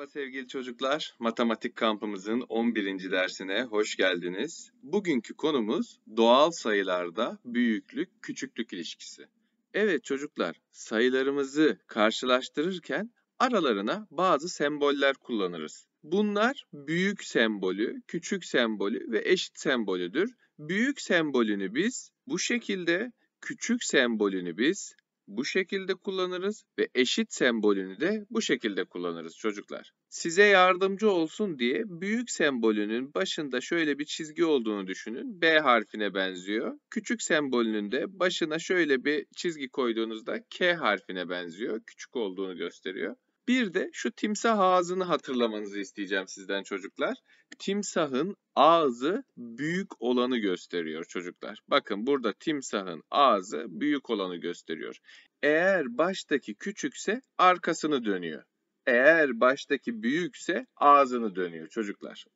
Merhaba sevgili çocuklar, matematik kampımızın 11. dersine hoş geldiniz. Bugünkü konumuz doğal sayılarda büyüklük-küçüklük ilişkisi. Evet çocuklar, sayılarımızı karşılaştırırken aralarına bazı semboller kullanırız. Bunlar büyük sembolü, küçük sembolü ve eşit sembolüdür. Büyük sembolünü biz bu şekilde, küçük sembolünü biz bu şekilde kullanırız ve eşit sembolünü de bu şekilde kullanırız çocuklar size yardımcı olsun diye büyük sembolünün başında şöyle bir çizgi olduğunu düşünün. B harfine benziyor. Küçük sembolünün de başına şöyle bir çizgi koyduğunuzda K harfine benziyor. Küçük olduğunu gösteriyor. Bir de şu timsah ağzını hatırlamanızı isteyeceğim sizden çocuklar. Timsahın ağzı büyük olanı gösteriyor çocuklar. Bakın burada timsahın ağzı büyük olanı gösteriyor. Eğer baştaki küçükse arkasını dönüyor eğer baştaki büyükse ağzını dönüyor çocuklar.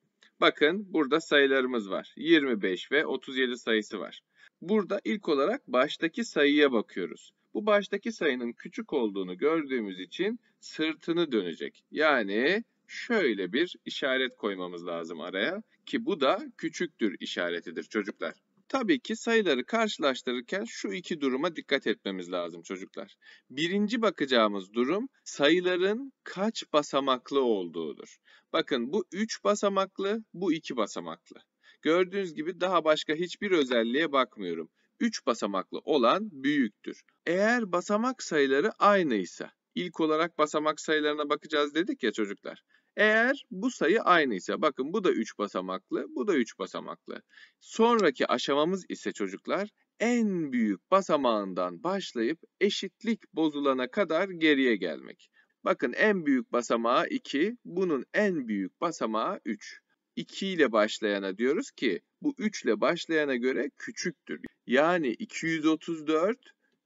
Bakın burada sayılarımız var. 25 ve 37 sayısı var. Burada ilk olarak baştaki sayıya bakıyoruz. Bu baştaki sayının küçük olduğunu gördüğümüz için sırtını dönecek. Yani şöyle bir işaret koymamız lazım araya ki bu da küçüktür işaretidir çocuklar. Tabii ki sayıları karşılaştırırken şu iki duruma dikkat etmemiz lazım çocuklar. Birinci bakacağımız durum sayıların kaç basamaklı olduğudur. Bakın bu 3 basamaklı, bu 2 basamaklı. Gördüğünüz gibi daha başka hiçbir özelliğe bakmıyorum. 3 basamaklı olan büyüktür. Eğer basamak sayıları aynı ise, ilk olarak basamak sayılarına bakacağız dedik ya çocuklar. Eğer bu sayı aynıysa bakın bu da 3 basamaklı, bu da 3 basamaklı. Sonraki aşamamız ise çocuklar en büyük basamağından başlayıp eşitlik bozulana kadar geriye gelmek. Bakın en büyük basamağı 2, bunun en büyük basamağı 3. 2 ile başlayana diyoruz ki bu 3 ile başlayana göre küçüktür. Yani 234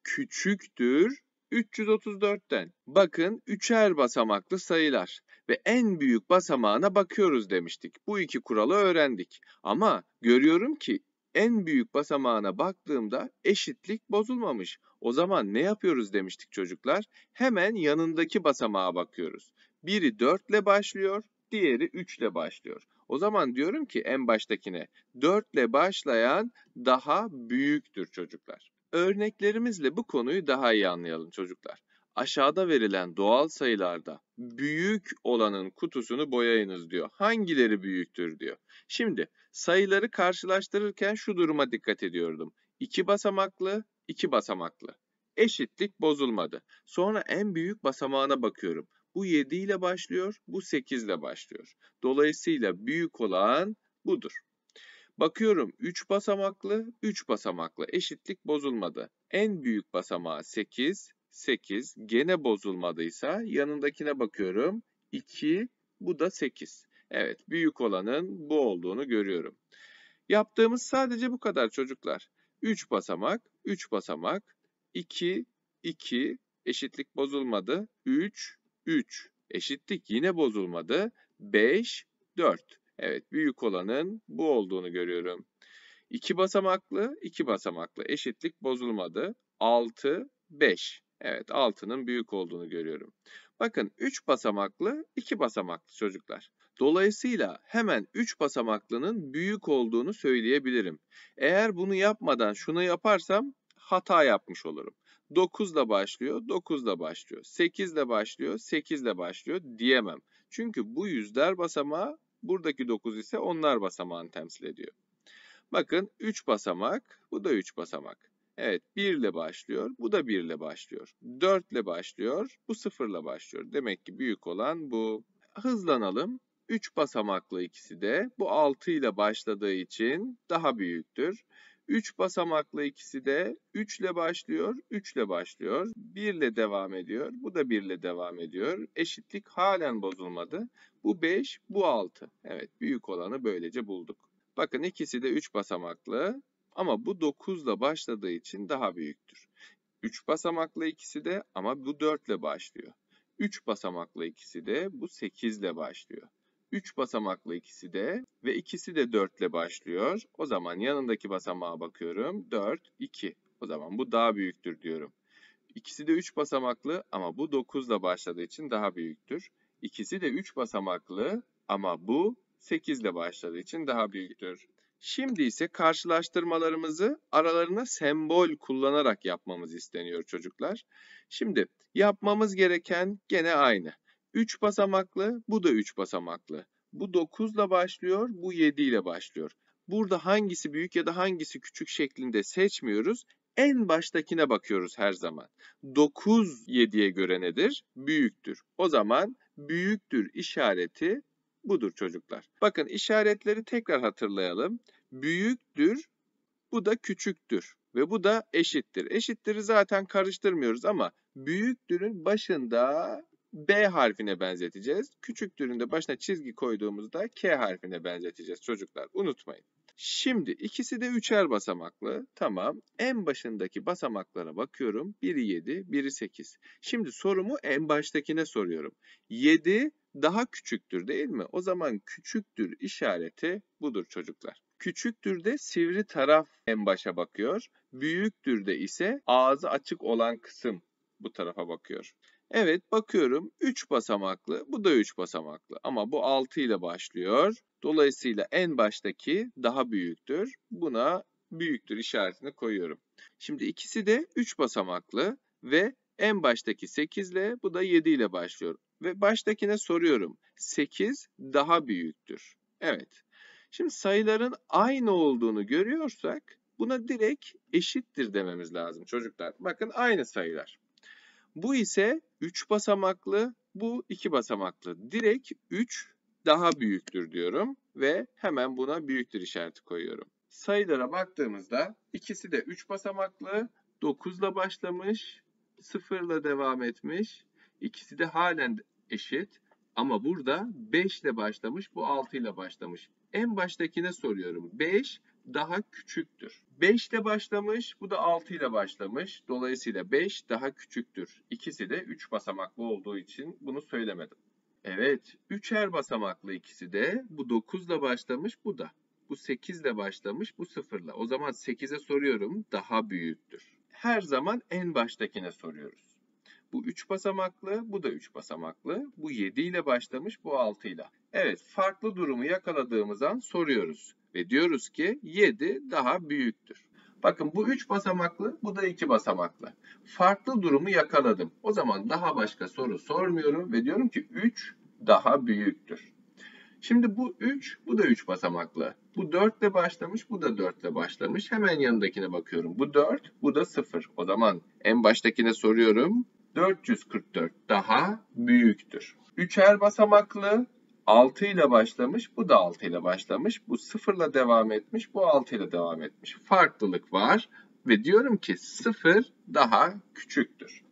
küçüktür 334'ten. Bakın üçer basamaklı sayılar ve en büyük basamağına bakıyoruz demiştik. Bu iki kuralı öğrendik. Ama görüyorum ki en büyük basamağına baktığımda eşitlik bozulmamış. O zaman ne yapıyoruz demiştik çocuklar? Hemen yanındaki basamağa bakıyoruz. Biri 4 ile başlıyor, diğeri 3 ile başlıyor. O zaman diyorum ki en baştakine 4 ile başlayan daha büyüktür çocuklar. Örneklerimizle bu konuyu daha iyi anlayalım çocuklar aşağıda verilen doğal sayılarda büyük olanın kutusunu boyayınız diyor. Hangileri büyüktür diyor. Şimdi sayıları karşılaştırırken şu duruma dikkat ediyordum. 2 basamaklı, iki basamaklı. Eşitlik bozulmadı. Sonra en büyük basamağına bakıyorum. Bu 7 ile başlıyor, bu 8 ile başlıyor. Dolayısıyla büyük olan budur. Bakıyorum 3 basamaklı, 3 basamaklı eşitlik bozulmadı. En büyük basamağı 8, 8. Gene bozulmadıysa yanındakine bakıyorum. 2. Bu da 8. Evet büyük olanın bu olduğunu görüyorum. Yaptığımız sadece bu kadar çocuklar. 3 basamak, 3 basamak, 2, 2, eşitlik bozulmadı. 3, 3, eşitlik yine bozulmadı. 5, 4. Evet büyük olanın bu olduğunu görüyorum. 2 basamaklı, 2 basamaklı eşitlik bozulmadı. 6, 5. Evet altının büyük olduğunu görüyorum. Bakın 3 basamaklı 2 basamaklı çocuklar. Dolayısıyla hemen 3 basamaklının büyük olduğunu söyleyebilirim. Eğer bunu yapmadan şunu yaparsam hata yapmış olurum. 9 ile başlıyor, 9 ile başlıyor. 8 ile başlıyor, 8 ile başlıyor diyemem. Çünkü bu yüzler basamağı, buradaki 9 ise onlar basamağını temsil ediyor. Bakın 3 basamak, bu da 3 basamak. Evet 1 ile başlıyor. Bu da 1 ile başlıyor. 4 ile başlıyor. Bu 0 ile başlıyor. Demek ki büyük olan bu. Hızlanalım. 3 basamaklı ikisi de bu 6 ile başladığı için daha büyüktür. 3 basamaklı ikisi de 3 ile başlıyor, 3 ile başlıyor, 1 ile devam ediyor, bu da 1 ile devam ediyor. Eşitlik halen bozulmadı. Bu 5, bu 6. Evet büyük olanı böylece bulduk. Bakın ikisi de 3 basamaklı, ama bu 9 ile başladığı için daha büyüktür. 3 basamaklı ikisi de ama bu 4 ile başlıyor. 3 basamaklı ikisi de bu 8 ile başlıyor. 3 basamaklı ikisi de ve ikisi de 4 ile başlıyor. O zaman yanındaki basamağa bakıyorum. 4, 2. O zaman bu daha büyüktür diyorum. İkisi de 3 basamaklı ama bu 9 ile başladığı için daha büyüktür. İkisi de 3 basamaklı ama bu 8 ile başladığı için daha büyüktür. Şimdi ise karşılaştırmalarımızı aralarına sembol kullanarak yapmamız isteniyor çocuklar. Şimdi yapmamız gereken gene aynı. 3 basamaklı, bu da 3 basamaklı. Bu 9 ile başlıyor, bu 7 ile başlıyor. Burada hangisi büyük ya da hangisi küçük şeklinde seçmiyoruz. En baştakine bakıyoruz her zaman. 9 7'ye göre nedir? Büyüktür. O zaman büyüktür işareti budur çocuklar. Bakın işaretleri tekrar hatırlayalım. Büyüktür, bu da küçüktür ve bu da eşittir. Eşittir'i zaten karıştırmıyoruz ama büyüktürün başında B harfine benzeteceğiz. Küçüktürün de başına çizgi koyduğumuzda K harfine benzeteceğiz çocuklar. Unutmayın. Şimdi ikisi de üçer basamaklı. Tamam. En başındaki basamaklara bakıyorum. Biri 7, biri 8. Şimdi sorumu en baştakine soruyorum. 7 daha küçüktür değil mi? O zaman küçüktür işareti budur çocuklar. Küçüktür de sivri taraf en başa bakıyor. Büyüktür de ise ağzı açık olan kısım bu tarafa bakıyor. Evet bakıyorum 3 basamaklı. Bu da 3 basamaklı ama bu 6 ile başlıyor. Dolayısıyla en baştaki daha büyüktür. Buna büyüktür işaretini koyuyorum. Şimdi ikisi de 3 basamaklı ve en baştaki 8 ile bu da 7 ile başlıyor. Ve baştakine soruyorum. 8 daha büyüktür. Evet. Şimdi sayıların aynı olduğunu görüyorsak buna direkt eşittir dememiz lazım çocuklar. Bakın aynı sayılar. Bu ise 3 basamaklı, bu 2 basamaklı. Direkt 3 daha büyüktür diyorum ve hemen buna büyüktür işareti koyuyorum. Sayılara baktığımızda ikisi de 3 basamaklı, 9 ile başlamış, 0 ile devam etmiş. İkisi de halen eşit. Ama burada 5 ile başlamış, bu 6 ile başlamış. En baştakine soruyorum. 5 daha küçüktür. 5 ile başlamış, bu da 6 ile başlamış. Dolayısıyla 5 daha küçüktür. İkisi de 3 basamaklı olduğu için bunu söylemedim. Evet, 3'er basamaklı ikisi de. Bu 9 ile başlamış, bu da. Bu 8 ile başlamış, bu 0 ile. O zaman 8'e soruyorum, daha büyüktür. Her zaman en baştakine soruyoruz. Bu 3 basamaklı, bu da 3 basamaklı. Bu 7 ile başlamış, bu 6 ile. Evet, farklı durumu yakaladığımız an soruyoruz. Ve diyoruz ki 7 daha büyüktür. Bakın bu 3 basamaklı, bu da 2 basamaklı. Farklı durumu yakaladım. O zaman daha başka soru sormuyorum ve diyorum ki 3 daha büyüktür. Şimdi bu 3, bu da 3 basamaklı. Bu 4 ile başlamış, bu da 4 ile başlamış. Hemen yanındakine bakıyorum. Bu 4, bu da 0. O zaman en baştakine soruyorum. 444 daha büyüktür. Üçer basamaklı 6 ile başlamış, bu da 6 ile başlamış, bu 0 ile devam etmiş, bu 6 ile devam etmiş. Farklılık var ve diyorum ki 0 daha küçüktür.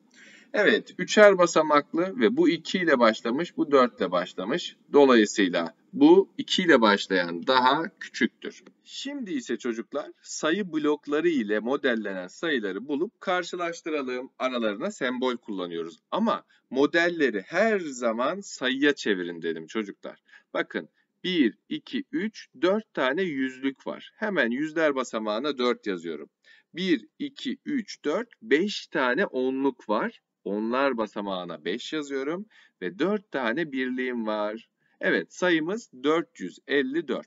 Evet, üçer basamaklı ve bu 2 ile başlamış, bu 4 ile başlamış. Dolayısıyla bu 2 ile başlayan daha küçüktür. Şimdi ise çocuklar sayı blokları ile modellenen sayıları bulup karşılaştıralım. Aralarına sembol kullanıyoruz. Ama modelleri her zaman sayıya çevirin dedim çocuklar. Bakın 1, 2, 3, 4 tane yüzlük var. Hemen yüzler basamağına 4 yazıyorum. 1, 2, 3, 4, 5 tane onluk var. Onlar basamağına 5 yazıyorum ve 4 tane birliğim var. Evet sayımız 454.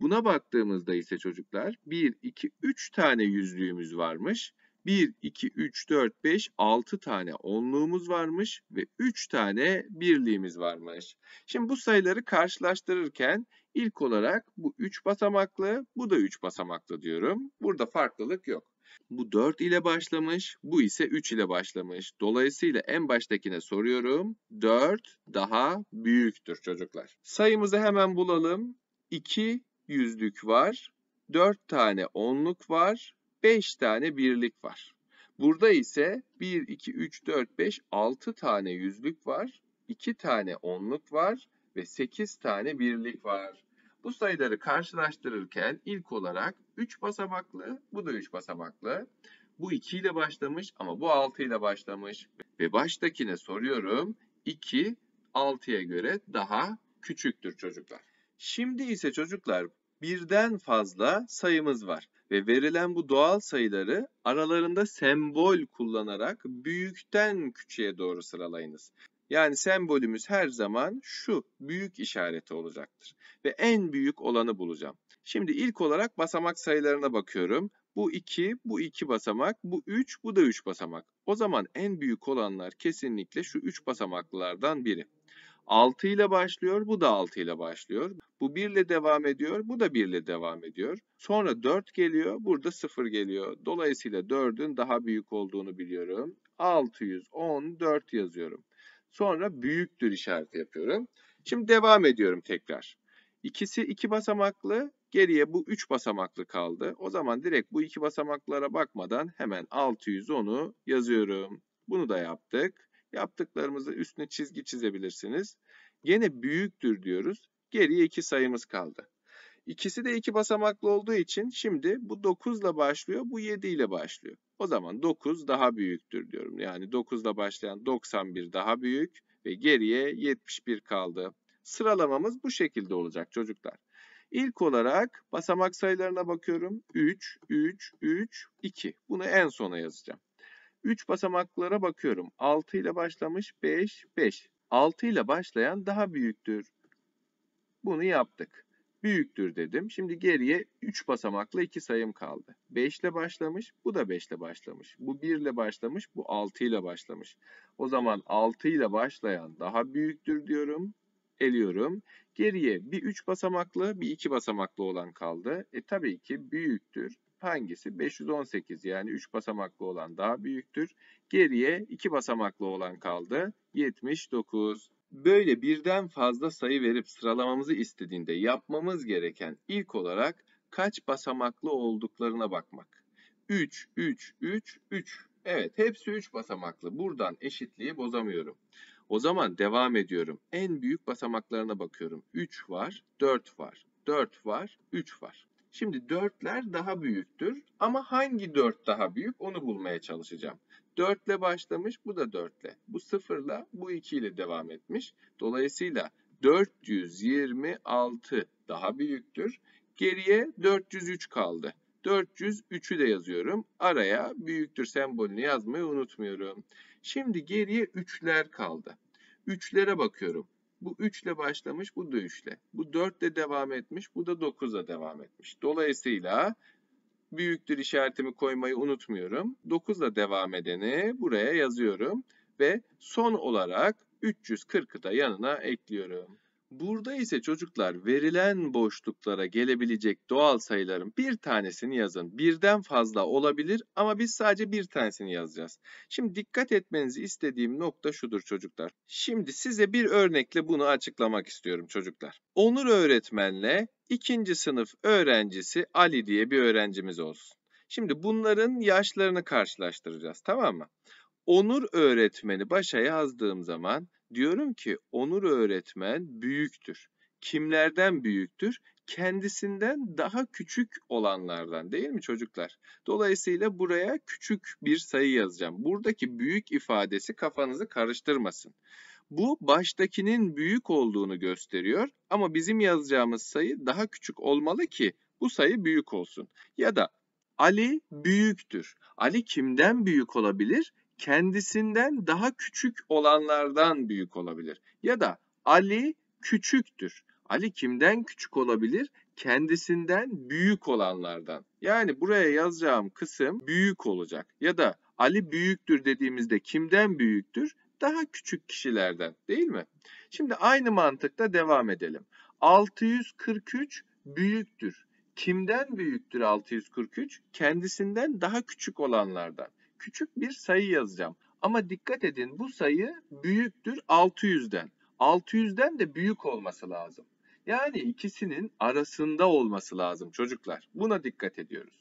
Buna baktığımızda ise çocuklar 1, 2, 3 tane yüzlüğümüz varmış. 1, 2, 3, 4, 5, 6 tane onluğumuz varmış ve 3 tane birliğimiz varmış. Şimdi bu sayıları karşılaştırırken ilk olarak bu 3 basamaklı, bu da 3 basamaklı diyorum. Burada farklılık yok. Bu 4 ile başlamış, bu ise 3 ile başlamış. Dolayısıyla en baştakine soruyorum. 4 daha büyüktür çocuklar. Sayımızı hemen bulalım. 2 yüzlük var. 4 tane onluk var. 5 tane birlik var. Burada ise 1, 2, 3, 4, 5, 6 tane yüzlük var. 2 tane onluk var ve 8 tane birlik var. Bu sayıları karşılaştırırken ilk olarak 3 basamaklı, bu da 3 basamaklı. Bu 2 ile başlamış ama bu 6 ile başlamış. Ve baştakine soruyorum 2 6'ya göre daha küçüktür çocuklar. Şimdi ise çocuklar birden fazla sayımız var ve verilen bu doğal sayıları aralarında sembol kullanarak büyükten küçüğe doğru sıralayınız. Yani sembolümüz her zaman şu büyük işareti olacaktır. Ve en büyük olanı bulacağım. Şimdi ilk olarak basamak sayılarına bakıyorum. Bu 2, bu 2 basamak, bu 3, bu da 3 basamak. O zaman en büyük olanlar kesinlikle şu 3 basamaklılardan biri. 6 ile başlıyor, bu da 6 ile başlıyor. Bu 1 ile devam ediyor, bu da 1 ile devam ediyor. Sonra 4 geliyor, burada 0 geliyor. Dolayısıyla 4'ün daha büyük olduğunu biliyorum. 614 yazıyorum. Sonra büyüktür işareti yapıyorum. Şimdi devam ediyorum tekrar. İkisi iki basamaklı, geriye bu üç basamaklı kaldı. O zaman direkt bu iki basamaklara bakmadan hemen 610'u yazıyorum. Bunu da yaptık. Yaptıklarımızı üstüne çizgi çizebilirsiniz. Gene büyüktür diyoruz. Geriye iki sayımız kaldı. İkisi de iki basamaklı olduğu için şimdi bu 9 ile başlıyor, bu 7 ile başlıyor. O zaman 9 daha büyüktür diyorum. Yani 9 ile başlayan 91 daha büyük ve geriye 71 kaldı. Sıralamamız bu şekilde olacak çocuklar. İlk olarak basamak sayılarına bakıyorum. 3, 3, 3, 2. Bunu en sona yazacağım. 3 basamaklara bakıyorum. 6 ile başlamış 5, 5. 6 ile başlayan daha büyüktür. Bunu yaptık büyüktür dedim. Şimdi geriye 3 basamaklı 2 sayım kaldı. 5 ile başlamış, bu da 5 ile başlamış. Bu 1 ile başlamış, bu 6 ile başlamış. O zaman 6 ile başlayan daha büyüktür diyorum. Eliyorum. Geriye bir 3 basamaklı, bir 2 basamaklı olan kaldı. E tabii ki büyüktür. Hangisi? 518 yani 3 basamaklı olan daha büyüktür. Geriye 2 basamaklı olan kaldı. 79. Böyle birden fazla sayı verip sıralamamızı istediğinde yapmamız gereken ilk olarak kaç basamaklı olduklarına bakmak. 3, 3, 3, 3. Evet hepsi 3 basamaklı. Buradan eşitliği bozamıyorum. O zaman devam ediyorum. En büyük basamaklarına bakıyorum. 3 var, 4 var, 4 var, 3 var. Şimdi 4'ler daha büyüktür ama hangi 4 daha büyük onu bulmaya çalışacağım. 4 ile başlamış, bu da 4 ile. Bu 0 ile, bu 2 ile devam etmiş. Dolayısıyla 426 daha büyüktür. Geriye 403 kaldı. 403'ü de yazıyorum. Araya büyüktür sembolünü yazmayı unutmuyorum. Şimdi geriye 3'ler kaldı. 3'lere bakıyorum. Bu 3 ile başlamış, bu da 3 ile. Bu 4 ile devam etmiş, bu da 9 ile devam etmiş. Dolayısıyla büyüktür işaretimi koymayı unutmuyorum. 9 ile devam edeni buraya yazıyorum ve son olarak 340'ı da yanına ekliyorum. Burada ise çocuklar verilen boşluklara gelebilecek doğal sayıların bir tanesini yazın. Birden fazla olabilir ama biz sadece bir tanesini yazacağız. Şimdi dikkat etmenizi istediğim nokta şudur çocuklar. Şimdi size bir örnekle bunu açıklamak istiyorum çocuklar. Onur öğretmenle ikinci sınıf öğrencisi Ali diye bir öğrencimiz olsun. Şimdi bunların yaşlarını karşılaştıracağız tamam mı? Onur öğretmeni başa yazdığım zaman diyorum ki Onur öğretmen büyüktür. Kimlerden büyüktür? Kendisinden daha küçük olanlardan değil mi çocuklar? Dolayısıyla buraya küçük bir sayı yazacağım. Buradaki büyük ifadesi kafanızı karıştırmasın. Bu baştakinin büyük olduğunu gösteriyor ama bizim yazacağımız sayı daha küçük olmalı ki bu sayı büyük olsun. Ya da Ali büyüktür. Ali kimden büyük olabilir? kendisinden daha küçük olanlardan büyük olabilir. Ya da Ali küçüktür. Ali kimden küçük olabilir? Kendisinden büyük olanlardan. Yani buraya yazacağım kısım büyük olacak. Ya da Ali büyüktür dediğimizde kimden büyüktür? Daha küçük kişilerden değil mi? Şimdi aynı mantıkla devam edelim. 643 büyüktür. Kimden büyüktür 643? Kendisinden daha küçük olanlardan küçük bir sayı yazacağım. Ama dikkat edin bu sayı büyüktür 600'den. 600'den de büyük olması lazım. Yani ikisinin arasında olması lazım çocuklar. Buna dikkat ediyoruz.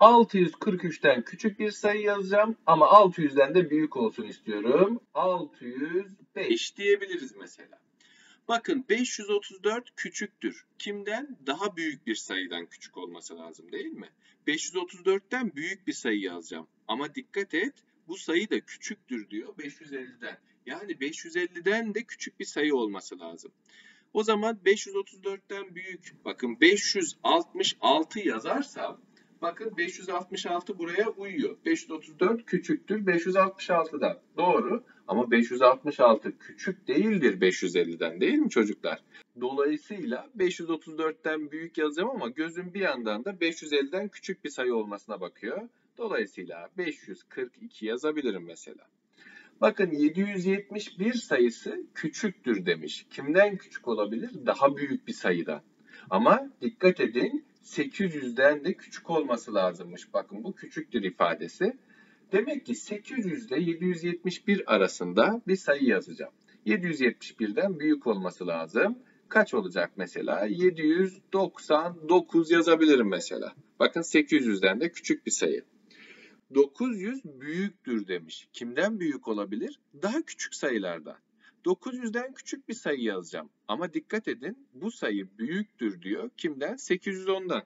643'ten küçük bir sayı yazacağım ama 600'den de büyük olsun istiyorum. 605 diyebiliriz mesela. Bakın 534 küçüktür. Kimden? Daha büyük bir sayıdan küçük olması lazım değil mi? 534'ten büyük bir sayı yazacağım. Ama dikkat et bu sayı da küçüktür diyor 550'den. Yani 550'den de küçük bir sayı olması lazım. O zaman 534'ten büyük. Bakın 566 yazarsam bakın 566 buraya uyuyor. 534 küçüktür 566'da Doğru ama 566 küçük değildir 550'den değil mi çocuklar? Dolayısıyla 534'ten büyük yazacağım ama gözüm bir yandan da 550'den küçük bir sayı olmasına bakıyor. Dolayısıyla 542 yazabilirim mesela. Bakın 771 sayısı küçüktür demiş. Kimden küçük olabilir? Daha büyük bir sayıdan. Ama dikkat edin 800'den de küçük olması lazımmış. Bakın bu küçüktür ifadesi. Demek ki 800 ile 771 arasında bir sayı yazacağım. 771'den büyük olması lazım. Kaç olacak mesela? 799 yazabilirim mesela. Bakın 800'den de küçük bir sayı. 900 büyüktür demiş. Kimden büyük olabilir? Daha küçük sayılardan. 900'den küçük bir sayı yazacağım. Ama dikkat edin bu sayı büyüktür diyor. Kimden? 810'dan.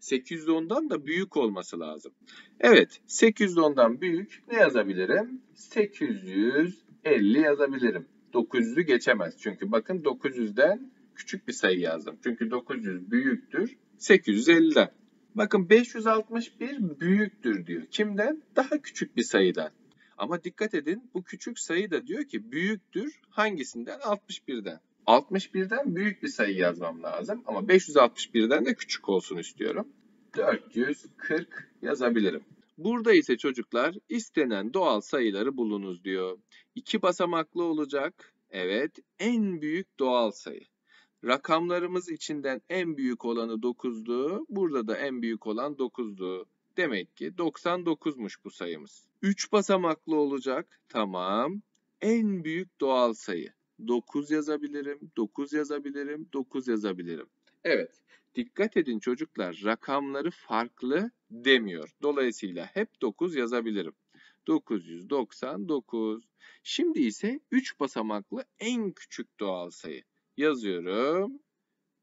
810'dan da büyük olması lazım. Evet 810'dan büyük ne yazabilirim? 850 yazabilirim. 900'ü geçemez. Çünkü bakın 900'den küçük bir sayı yazdım. Çünkü 900 büyüktür 850'den. Bakın 561 büyüktür diyor. Kimden? Daha küçük bir sayıdan. Ama dikkat edin bu küçük sayı da diyor ki büyüktür hangisinden? 61'den. 61'den büyük bir sayı yazmam lazım ama 561'den de küçük olsun istiyorum. 440 yazabilirim. Burada ise çocuklar istenen doğal sayıları bulunuz diyor. İki basamaklı olacak. Evet en büyük doğal sayı. Rakamlarımız içinden en büyük olanı 9'du. Burada da en büyük olan 9'du. Demek ki 99'muş bu sayımız. 3 basamaklı olacak. Tamam. En büyük doğal sayı. 9 yazabilirim, 9 yazabilirim, 9 yazabilirim. Evet, dikkat edin çocuklar rakamları farklı demiyor. Dolayısıyla hep 9 yazabilirim. 999. Şimdi ise 3 basamaklı en küçük doğal sayı yazıyorum.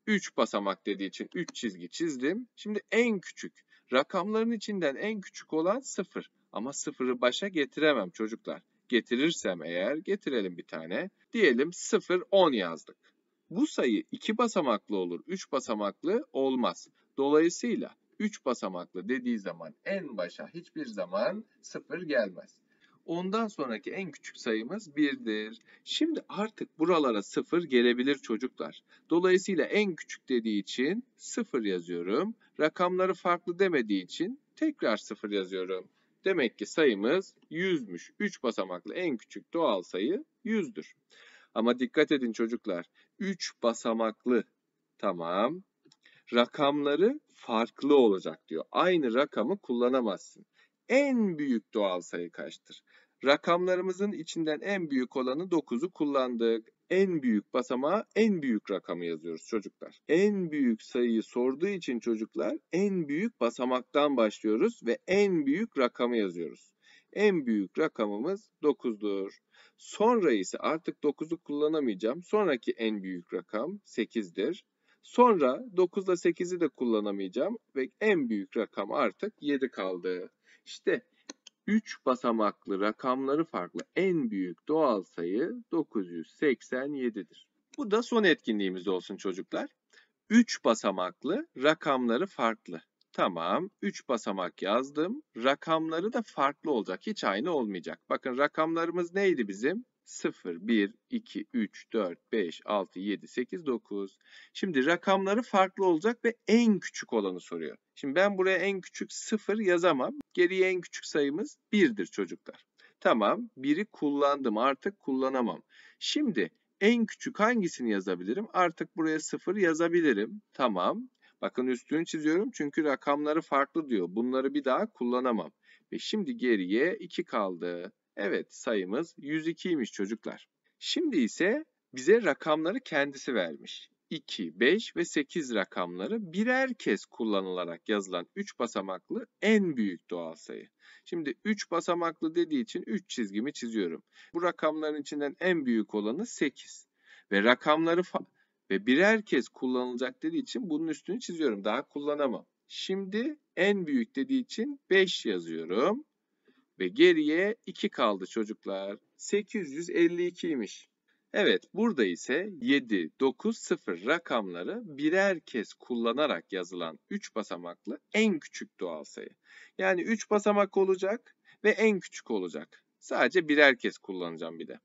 3 basamak dediği için 3 çizgi çizdim. Şimdi en küçük. Rakamların içinden en küçük olan 0. Ama 0'ı başa getiremem çocuklar. Getirirsem eğer getirelim bir tane. Diyelim 0, 10 yazdık. Bu sayı 2 basamaklı olur. 3 basamaklı olmaz. Dolayısıyla 3 basamaklı dediği zaman en başa hiçbir zaman 0 gelmez. Ondan sonraki en küçük sayımız 1'dir. Şimdi artık buralara 0 gelebilir çocuklar. Dolayısıyla en küçük dediği için 0 yazıyorum. Rakamları farklı demediği için tekrar 0 yazıyorum. Demek ki sayımız 100'müş. 3 basamaklı en küçük doğal sayı 100'dür. Ama dikkat edin çocuklar. 3 basamaklı tamam. Rakamları farklı olacak diyor. Aynı rakamı kullanamazsın. En büyük doğal sayı kaçtır? Rakamlarımızın içinden en büyük olanı 9'u kullandık. En büyük basamağa en büyük rakamı yazıyoruz çocuklar. En büyük sayıyı sorduğu için çocuklar en büyük basamaktan başlıyoruz ve en büyük rakamı yazıyoruz. En büyük rakamımız 9'dur. Sonra ise artık 9'u kullanamayacağım. Sonraki en büyük rakam 8'dir. Sonra 9 ile 8'i de kullanamayacağım ve en büyük rakam artık 7 kaldı. İşte 3 basamaklı rakamları farklı en büyük doğal sayı 987'dir. Bu da son etkinliğimiz olsun çocuklar. 3 basamaklı rakamları farklı. Tamam 3 basamak yazdım. Rakamları da farklı olacak. Hiç aynı olmayacak. Bakın rakamlarımız neydi bizim? 0, 1, 2, 3, 4, 5, 6, 7, 8, 9. Şimdi rakamları farklı olacak ve en küçük olanı soruyor. Şimdi ben buraya en küçük 0 yazamam. Geriye en küçük sayımız 1'dir çocuklar. Tamam 1'i kullandım artık kullanamam. Şimdi en küçük hangisini yazabilirim? Artık buraya 0 yazabilirim. Tamam. Bakın üstünü çiziyorum çünkü rakamları farklı diyor. Bunları bir daha kullanamam. Ve şimdi geriye 2 kaldı. Evet sayımız 102'ymiş çocuklar. Şimdi ise bize rakamları kendisi vermiş. 2, 5 ve 8 rakamları birer kez kullanılarak yazılan 3 basamaklı en büyük doğal sayı. Şimdi 3 basamaklı dediği için 3 çizgimi çiziyorum. Bu rakamların içinden en büyük olanı 8 ve rakamları ve birer kez kullanılacak dediği için bunun üstünü çiziyorum. Daha kullanamam. Şimdi en büyük dediği için 5 yazıyorum. Ve geriye 2 kaldı çocuklar. 852 852'ymiş. Evet burada ise 7, 9, 0 rakamları birer kez kullanarak yazılan 3 basamaklı en küçük doğal sayı. Yani 3 basamak olacak ve en küçük olacak. Sadece birer kez kullanacağım bir de.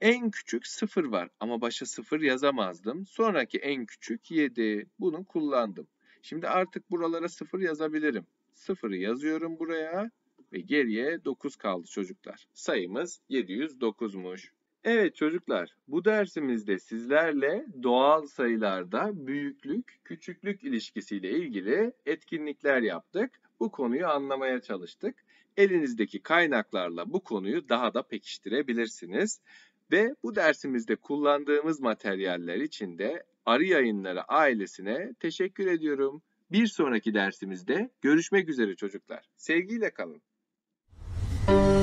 En küçük 0 var ama başa 0 yazamazdım. Sonraki en küçük 7. Bunu kullandım. Şimdi artık buralara 0 yazabilirim. 0'ı yazıyorum buraya ve geriye 9 kaldı çocuklar. Sayımız 709'muş. Evet çocuklar, bu dersimizde sizlerle doğal sayılarda büyüklük, küçüklük ilişkisiyle ilgili etkinlikler yaptık. Bu konuyu anlamaya çalıştık. Elinizdeki kaynaklarla bu konuyu daha da pekiştirebilirsiniz. Ve bu dersimizde kullandığımız materyaller için de Arı Yayınları ailesine teşekkür ediyorum. Bir sonraki dersimizde görüşmek üzere çocuklar. Sevgiyle kalın. Thank you.